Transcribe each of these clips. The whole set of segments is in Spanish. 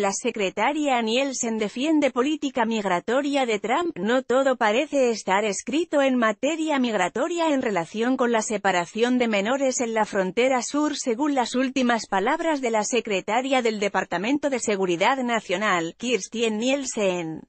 La secretaria Nielsen defiende política migratoria de Trump. No todo parece estar escrito en materia migratoria en relación con la separación de menores en la frontera sur según las últimas palabras de la secretaria del Departamento de Seguridad Nacional, Kirstjen Nielsen.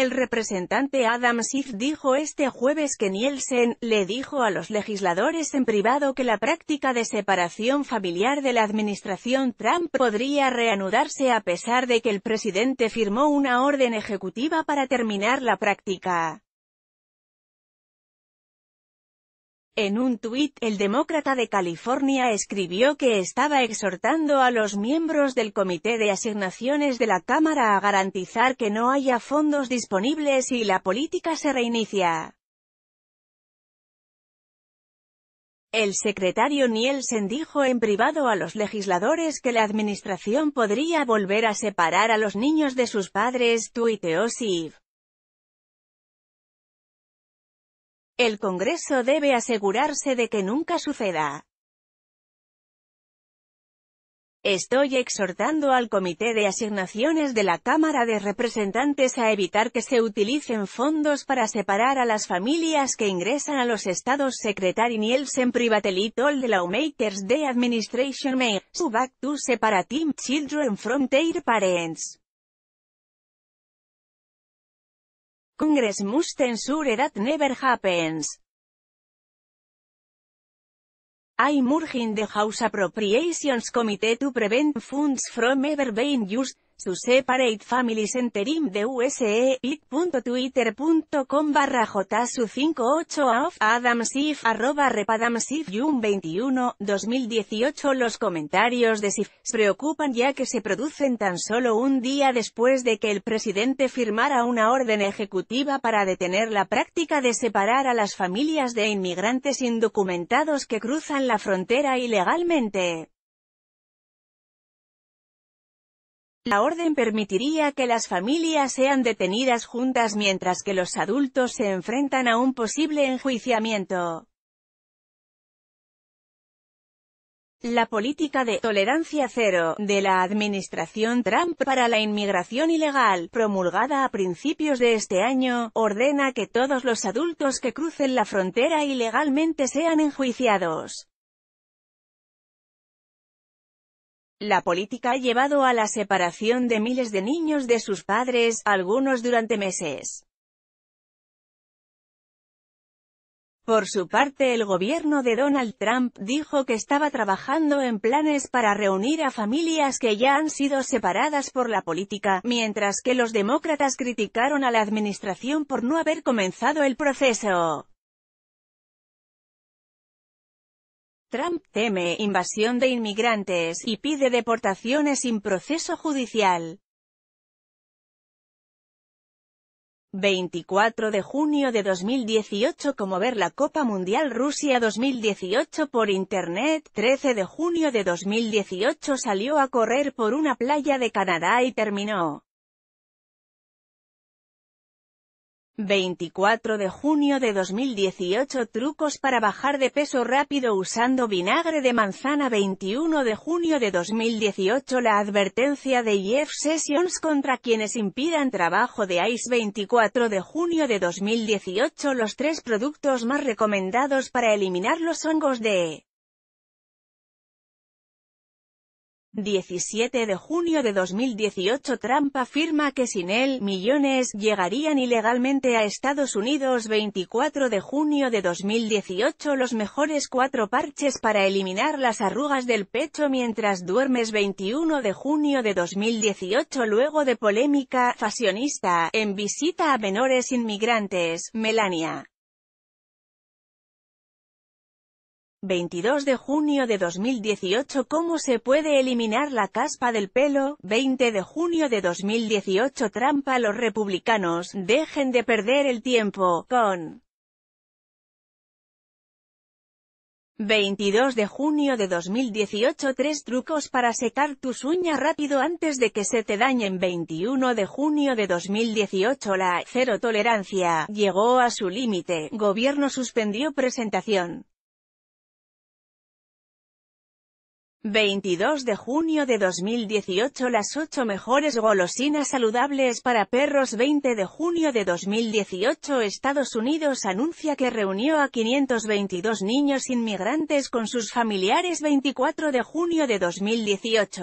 El representante Adam Schiff dijo este jueves que Nielsen, le dijo a los legisladores en privado que la práctica de separación familiar de la administración Trump podría reanudarse a pesar de que el presidente firmó una orden ejecutiva para terminar la práctica. En un tuit, el demócrata de California escribió que estaba exhortando a los miembros del Comité de Asignaciones de la Cámara a garantizar que no haya fondos disponibles y la política se reinicia. El secretario Nielsen dijo en privado a los legisladores que la administración podría volver a separar a los niños de sus padres, tuiteó Siv. El Congreso debe asegurarse de que nunca suceda. Estoy exhortando al Comité de Asignaciones de la Cámara de Representantes a evitar que se utilicen fondos para separar a las familias que ingresan a los estados secretary Nielsen el Little the lawmakers de administration may subactus back to children from their parents. Congress must ensure that never happens. I urge the House Appropriations Committee to prevent funds from ever being used su separate families Interim de USA, it.twitter.com barra jsu58 of adamsif arroba 21, 2018 Los comentarios de SIF preocupan ya que se producen tan solo un día después de que el presidente firmara una orden ejecutiva para detener la práctica de separar a las familias de inmigrantes indocumentados que cruzan la frontera ilegalmente. La orden permitiría que las familias sean detenidas juntas mientras que los adultos se enfrentan a un posible enjuiciamiento. La política de «tolerancia cero» de la administración Trump para la inmigración ilegal, promulgada a principios de este año, ordena que todos los adultos que crucen la frontera ilegalmente sean enjuiciados. La política ha llevado a la separación de miles de niños de sus padres, algunos durante meses. Por su parte el gobierno de Donald Trump dijo que estaba trabajando en planes para reunir a familias que ya han sido separadas por la política, mientras que los demócratas criticaron a la administración por no haber comenzado el proceso. Trump teme invasión de inmigrantes y pide deportaciones sin proceso judicial. 24 de junio de 2018 como ver la Copa Mundial Rusia 2018 por Internet, 13 de junio de 2018 salió a correr por una playa de Canadá y terminó 24 de junio de 2018 Trucos para bajar de peso rápido usando vinagre de manzana 21 de junio de 2018 La advertencia de Jeff Sessions contra quienes impidan trabajo de ICE 24 de junio de 2018 Los tres productos más recomendados para eliminar los hongos de 17 de junio de 2018 Trump afirma que sin él, millones, llegarían ilegalmente a Estados Unidos 24 de junio de 2018 Los mejores cuatro parches para eliminar las arrugas del pecho mientras duermes 21 de junio de 2018 Luego de polémica, fasionista, en visita a menores inmigrantes, Melania. 22 de junio de 2018 ¿Cómo se puede eliminar la caspa del pelo? 20 de junio de 2018 Trampa Los republicanos, dejen de perder el tiempo, con 22 de junio de 2018 Tres trucos para secar tus uñas rápido antes de que se te dañen 21 de junio de 2018 La cero tolerancia llegó a su límite, gobierno suspendió presentación 22 de junio de 2018 Las 8 mejores golosinas saludables para perros 20 de junio de 2018 Estados Unidos anuncia que reunió a 522 niños inmigrantes con sus familiares 24 de junio de 2018